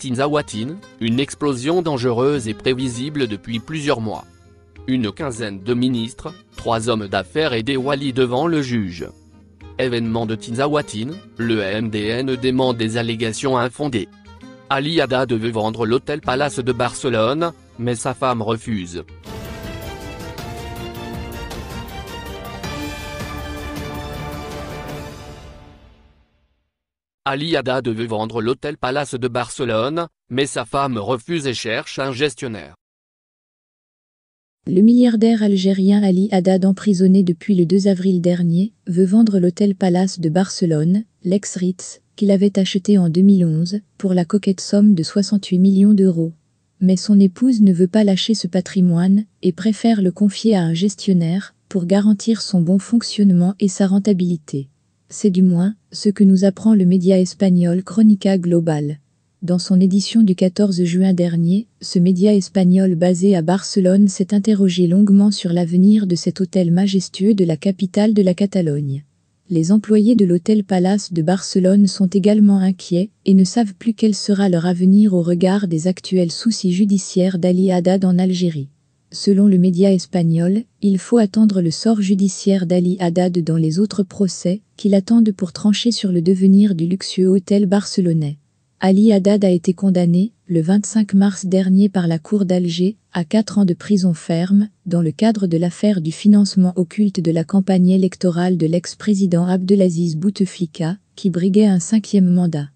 Tinzawatin, une explosion dangereuse et prévisible depuis plusieurs mois. Une quinzaine de ministres, trois hommes d'affaires et des walis devant le juge. Événement de Tinzawatin, le MDN dément des allégations infondées. Ali Haddad veut vendre l'hôtel Palace de Barcelone, mais sa femme refuse. Ali Haddad veut vendre l'hôtel Palace de Barcelone, mais sa femme refuse et cherche un gestionnaire. Le milliardaire algérien Ali Haddad emprisonné depuis le 2 avril dernier, veut vendre l'hôtel Palace de Barcelone, l'ex-Ritz, qu'il avait acheté en 2011, pour la coquette somme de 68 millions d'euros. Mais son épouse ne veut pas lâcher ce patrimoine, et préfère le confier à un gestionnaire, pour garantir son bon fonctionnement et sa rentabilité. C'est du moins ce que nous apprend le média espagnol Cronica Global. Dans son édition du 14 juin dernier, ce média espagnol basé à Barcelone s'est interrogé longuement sur l'avenir de cet hôtel majestueux de la capitale de la Catalogne. Les employés de l'hôtel Palace de Barcelone sont également inquiets et ne savent plus quel sera leur avenir au regard des actuels soucis judiciaires d'Ali Haddad en Algérie. Selon le média espagnol, il faut attendre le sort judiciaire d'Ali Haddad dans les autres procès qu'il attendent pour trancher sur le devenir du luxueux hôtel barcelonais. Ali Haddad a été condamné, le 25 mars dernier par la Cour d'Alger, à quatre ans de prison ferme, dans le cadre de l'affaire du financement occulte de la campagne électorale de l'ex-président Abdelaziz Bouteflika, qui briguait un cinquième mandat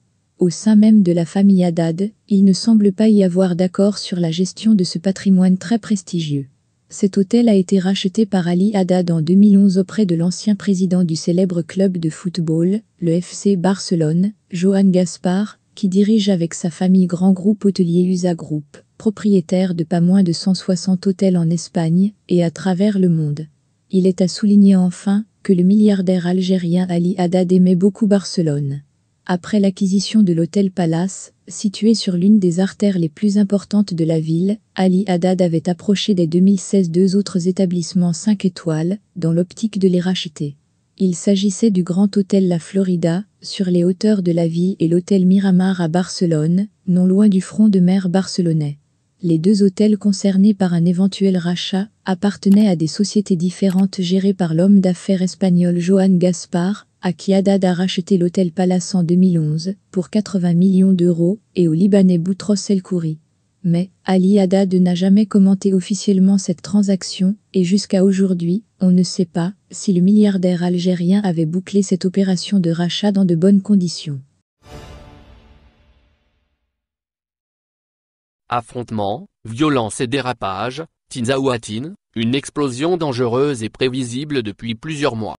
au sein même de la famille Haddad, il ne semble pas y avoir d'accord sur la gestion de ce patrimoine très prestigieux. Cet hôtel a été racheté par Ali Haddad en 2011 auprès de l'ancien président du célèbre club de football, le FC Barcelone, Johan Gaspar, qui dirige avec sa famille grand groupe hôtelier USA Group, propriétaire de pas moins de 160 hôtels en Espagne et à travers le monde. Il est à souligner enfin que le milliardaire algérien Ali Haddad aimait beaucoup Barcelone. Après l'acquisition de l'hôtel Palace, situé sur l'une des artères les plus importantes de la ville, Ali Haddad avait approché dès 2016 deux autres établissements 5 étoiles, dans l'optique de les racheter. Il s'agissait du Grand Hôtel La Florida, sur les hauteurs de la ville, et l'Hôtel Miramar à Barcelone, non loin du front de mer barcelonais. Les deux hôtels concernés par un éventuel rachat appartenaient à des sociétés différentes gérées par l'homme d'affaires espagnol Joan Gaspar, qui Haddad a racheté l'hôtel Palace en 2011 pour 80 millions d'euros et au Libanais Boutros El Khoury. Mais Ali Haddad n'a jamais commenté officiellement cette transaction et jusqu'à aujourd'hui, on ne sait pas si le milliardaire algérien avait bouclé cette opération de rachat dans de bonnes conditions. Affrontements, violence et dérapages, Tinzaouatine, une explosion dangereuse et prévisible depuis plusieurs mois.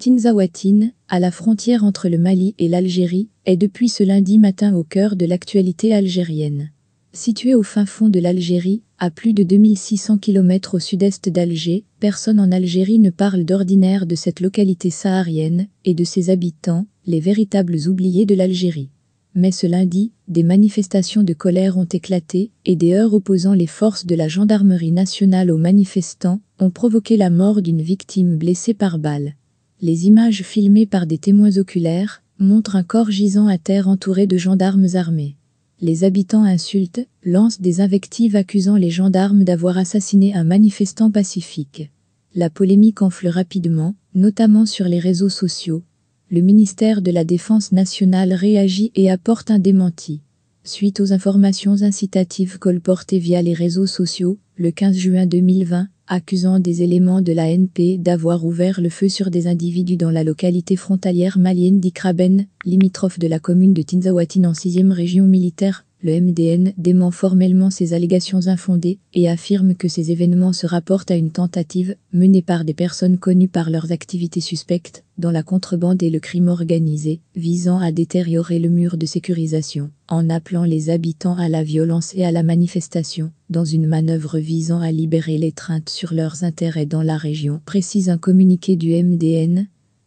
Tinzawatine, à la frontière entre le Mali et l'Algérie, est depuis ce lundi matin au cœur de l'actualité algérienne. Située au fin fond de l'Algérie, à plus de 2600 km au sud-est d'Alger, personne en Algérie ne parle d'ordinaire de cette localité saharienne et de ses habitants, les véritables oubliés de l'Algérie. Mais ce lundi, des manifestations de colère ont éclaté et des heurts opposant les forces de la gendarmerie nationale aux manifestants ont provoqué la mort d'une victime blessée par balle. Les images filmées par des témoins oculaires montrent un corps gisant à terre entouré de gendarmes armés. Les habitants insultent, lancent des invectives accusant les gendarmes d'avoir assassiné un manifestant pacifique. La polémique enfle rapidement, notamment sur les réseaux sociaux. Le ministère de la Défense nationale réagit et apporte un démenti. Suite aux informations incitatives colportées via les réseaux sociaux, le 15 juin 2020, accusant des éléments de NP d'avoir ouvert le feu sur des individus dans la localité frontalière malienne d'Ikraben, limitrophe de la commune de Tinzawatin en 6e région militaire le MDN dément formellement ces allégations infondées et affirme que ces événements se rapportent à une tentative menée par des personnes connues par leurs activités suspectes dans la contrebande et le crime organisé, visant à détériorer le mur de sécurisation, en appelant les habitants à la violence et à la manifestation, dans une manœuvre visant à libérer l'étreinte sur leurs intérêts dans la région, précise un communiqué du MDN.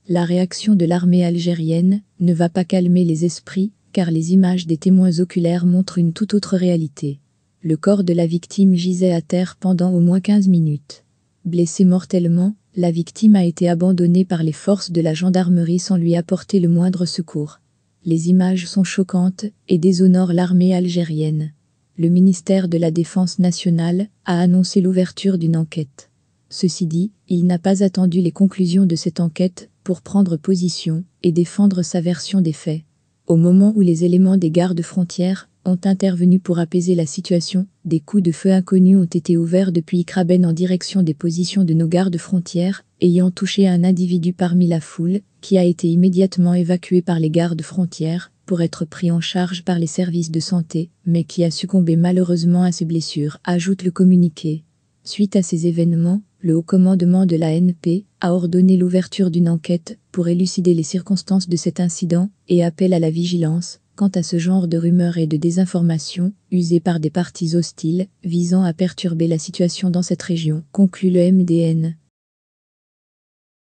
La réaction de l'armée algérienne ne va pas calmer les esprits, car les images des témoins oculaires montrent une toute autre réalité. Le corps de la victime gisait à terre pendant au moins 15 minutes. Blessée mortellement, la victime a été abandonnée par les forces de la gendarmerie sans lui apporter le moindre secours. Les images sont choquantes et déshonorent l'armée algérienne. Le ministère de la Défense nationale a annoncé l'ouverture d'une enquête. Ceci dit, il n'a pas attendu les conclusions de cette enquête pour prendre position et défendre sa version des faits. Au moment où les éléments des gardes frontières ont intervenu pour apaiser la situation, des coups de feu inconnus ont été ouverts depuis Kraben en direction des positions de nos gardes frontières, ayant touché un individu parmi la foule, qui a été immédiatement évacué par les gardes frontières, pour être pris en charge par les services de santé, mais qui a succombé malheureusement à ses blessures, ajoute le communiqué. Suite à ces événements, le haut commandement de la NP a ordonné l'ouverture d'une enquête pour élucider les circonstances de cet incident et appelle à la vigilance quant à ce genre de rumeurs et de désinformations usées par des partis hostiles visant à perturber la situation dans cette région, conclut le MDN.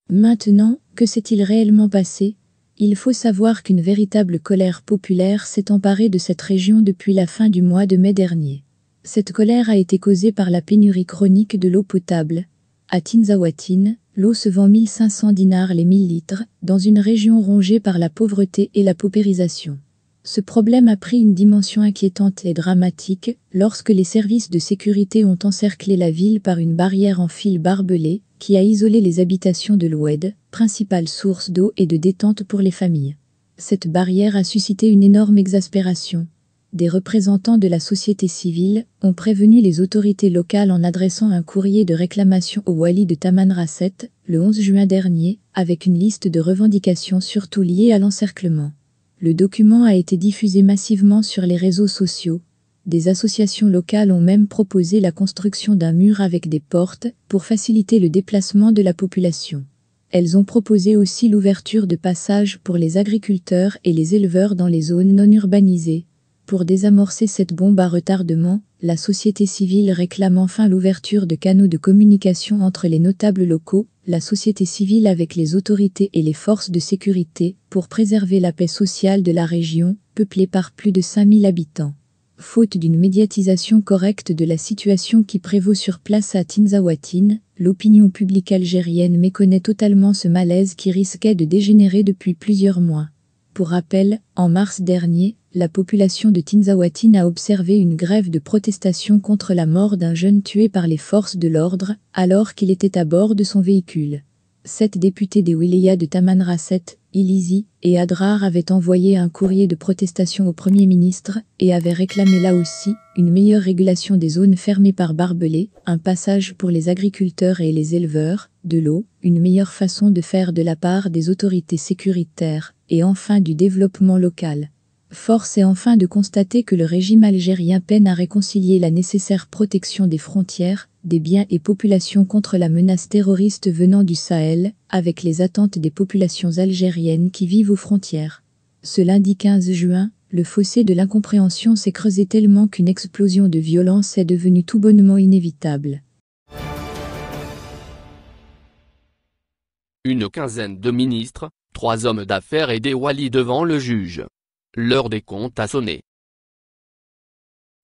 Maintenant, que s'est-il réellement passé Il faut savoir qu'une véritable colère populaire s'est emparée de cette région depuis la fin du mois de mai dernier. Cette colère a été causée par la pénurie chronique de l'eau potable, à Tinzawatin, l'eau se vend 1500 dinars les 1000 litres, dans une région rongée par la pauvreté et la paupérisation. Ce problème a pris une dimension inquiétante et dramatique lorsque les services de sécurité ont encerclé la ville par une barrière en fil barbelé qui a isolé les habitations de l'Oued, principale source d'eau et de détente pour les familles. Cette barrière a suscité une énorme exaspération, des représentants de la société civile ont prévenu les autorités locales en adressant un courrier de réclamation au Wali de Tamanrasset le 11 juin dernier, avec une liste de revendications surtout liées à l'encerclement. Le document a été diffusé massivement sur les réseaux sociaux. Des associations locales ont même proposé la construction d'un mur avec des portes pour faciliter le déplacement de la population. Elles ont proposé aussi l'ouverture de passages pour les agriculteurs et les éleveurs dans les zones non urbanisées, pour désamorcer cette bombe à retardement, la société civile réclame enfin l'ouverture de canaux de communication entre les notables locaux, la société civile avec les autorités et les forces de sécurité, pour préserver la paix sociale de la région, peuplée par plus de 5000 habitants. Faute d'une médiatisation correcte de la situation qui prévaut sur place à Tinzawatine, l'opinion publique algérienne méconnaît totalement ce malaise qui risquait de dégénérer depuis plusieurs mois. Pour rappel, en mars dernier, la population de Tinzawatin a observé une grève de protestation contre la mort d'un jeune tué par les forces de l'ordre alors qu'il était à bord de son véhicule. Sept députés des wilayas de Tamanrasset, Ilizi et Adrar avaient envoyé un courrier de protestation au Premier ministre et avaient réclamé là aussi une meilleure régulation des zones fermées par barbelés, un passage pour les agriculteurs et les éleveurs, de l'eau, une meilleure façon de faire de la part des autorités sécuritaires et enfin du développement local. Force est enfin de constater que le régime algérien peine à réconcilier la nécessaire protection des frontières, des biens et populations contre la menace terroriste venant du Sahel, avec les attentes des populations algériennes qui vivent aux frontières. Ce lundi 15 juin, le fossé de l'incompréhension s'est creusé tellement qu'une explosion de violence est devenue tout bonnement inévitable. Une quinzaine de ministres, trois hommes d'affaires et des walis devant le juge. L'heure des comptes a sonné.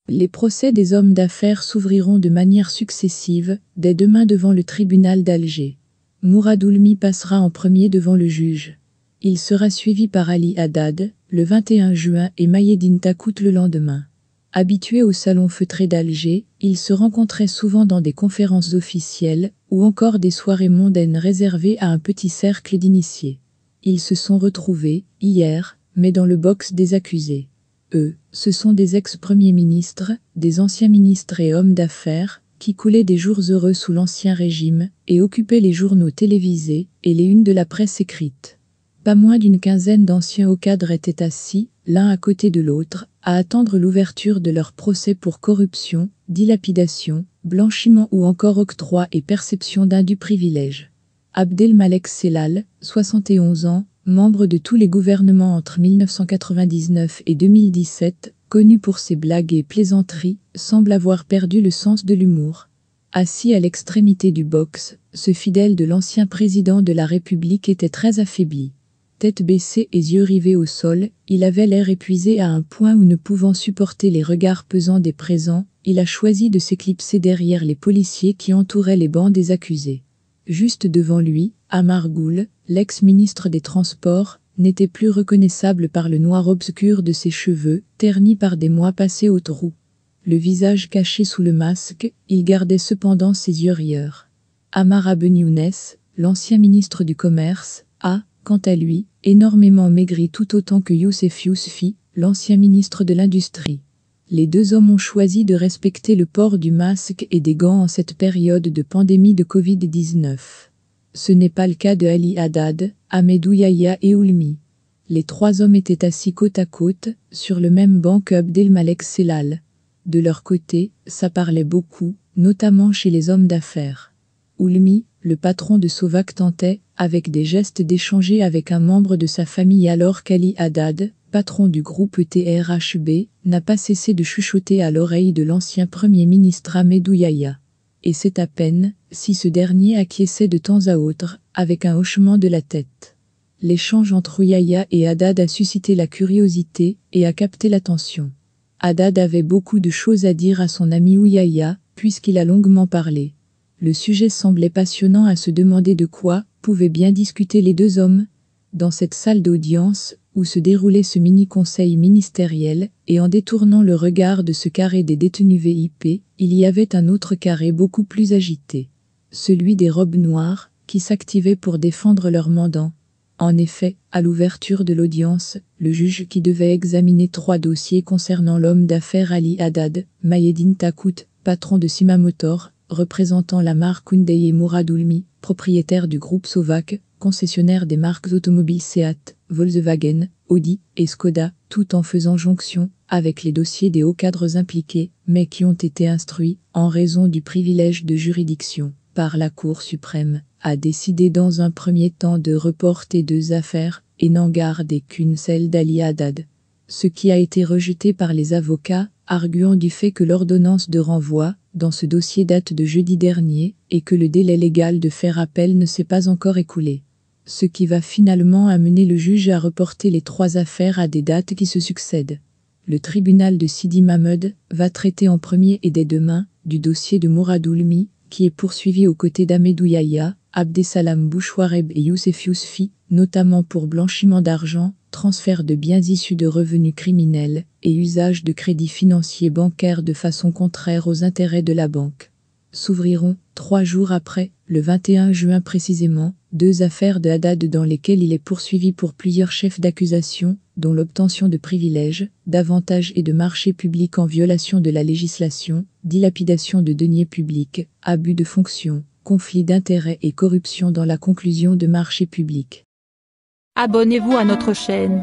Les procès des hommes d'affaires s'ouvriront de manière successive, dès demain devant le tribunal d'Alger. Mouradoulmi passera en premier devant le juge. Il sera suivi par Ali Haddad, le 21 juin, et Mayedine Takout le lendemain. Habitué au salon feutré d'Alger, il se rencontrait souvent dans des conférences officielles, ou encore des soirées mondaines réservées à un petit cercle d'initiés. Ils se sont retrouvés, hier, mais dans le box des accusés. Eux, ce sont des ex-premiers ministres, des anciens ministres et hommes d'affaires, qui coulaient des jours heureux sous l'ancien régime, et occupaient les journaux télévisés et les unes de la presse écrite. Pas moins d'une quinzaine d'anciens hauts cadres étaient assis, l'un à côté de l'autre, à attendre l'ouverture de leur procès pour corruption, dilapidation, blanchiment ou encore octroi et perception d'un du privilège. Abdelmalek Selal, 71 ans, membre de tous les gouvernements entre 1999 et 2017, connu pour ses blagues et plaisanteries, semble avoir perdu le sens de l'humour. Assis à l'extrémité du box, ce fidèle de l'ancien président de la République était très affaibli. Tête baissée et yeux rivés au sol, il avait l'air épuisé à un point où ne pouvant supporter les regards pesants des présents, il a choisi de s'éclipser derrière les policiers qui entouraient les bancs des accusés. Juste devant lui, Amar l'ex-ministre des Transports n'était plus reconnaissable par le noir obscur de ses cheveux, ternis par des mois passés au trou. Le visage caché sous le masque, il gardait cependant ses yeux rieurs. Amar Abeniounès, l'ancien ministre du Commerce, a, quant à lui, énormément maigri tout autant que Youssef Yousfi, l'ancien ministre de l'Industrie. Les deux hommes ont choisi de respecter le port du masque et des gants en cette période de pandémie de Covid-19. Ce n'est pas le cas de Ali Haddad, Ahmedou et Oulmi. Les trois hommes étaient assis côte à côte, sur le même banc el-Malek Selal. De leur côté, ça parlait beaucoup, notamment chez les hommes d'affaires. Oulmi, le patron de Sovac tentait, avec des gestes d'échanger avec un membre de sa famille alors qu'Ali Haddad, patron du groupe TRHB, n'a pas cessé de chuchoter à l'oreille de l'ancien premier ministre Ahmedou et c'est à peine si ce dernier acquiesçait de temps à autre, avec un hochement de la tête. L'échange entre Ouyaïa et Haddad a suscité la curiosité et a capté l'attention. Haddad avait beaucoup de choses à dire à son ami Ouyaya, puisqu'il a longuement parlé. Le sujet semblait passionnant à se demander de quoi pouvaient bien discuter les deux hommes. Dans cette salle d'audience, où se déroulait ce mini-conseil ministériel, et en détournant le regard de ce carré des détenus VIP, il y avait un autre carré beaucoup plus agité. Celui des robes noires, qui s'activaient pour défendre leur mandant. En effet, à l'ouverture de l'audience, le juge qui devait examiner trois dossiers concernant l'homme d'affaires Ali Haddad, Mayedine Takout, patron de Simamotor, représentant la marque Hyundai et Mouradoulmi, propriétaire du groupe Sovac, concessionnaires des marques automobiles Seat, Volkswagen, Audi et Skoda, tout en faisant jonction avec les dossiers des hauts cadres impliqués, mais qui ont été instruits en raison du privilège de juridiction par la Cour suprême, a décidé dans un premier temps de reporter deux affaires et n'en garder qu'une celle d'Ali Haddad. Ce qui a été rejeté par les avocats, arguant du fait que l'ordonnance de renvoi dans ce dossier date de jeudi dernier et que le délai légal de faire appel ne s'est pas encore écoulé. Ce qui va finalement amener le juge à reporter les trois affaires à des dates qui se succèdent. Le tribunal de Sidi Mahmoud va traiter en premier et dès demain du dossier de Oulmi, qui est poursuivi aux côtés d'Amedou Yahya, Abdesalam Bouchwareb et Youssef Yousfi, notamment pour blanchiment d'argent, transfert de biens issus de revenus criminels, et usage de crédits financiers bancaires de façon contraire aux intérêts de la banque. S'ouvriront, trois jours après, le 21 juin précisément, deux affaires de Haddad dans lesquelles il est poursuivi pour plusieurs chefs d'accusation, dont l'obtention de privilèges, d'avantages et de marchés publics en violation de la législation, dilapidation de deniers publics, abus de fonction, conflit d'intérêts et corruption dans la conclusion de marchés publics. Abonnez-vous à notre chaîne.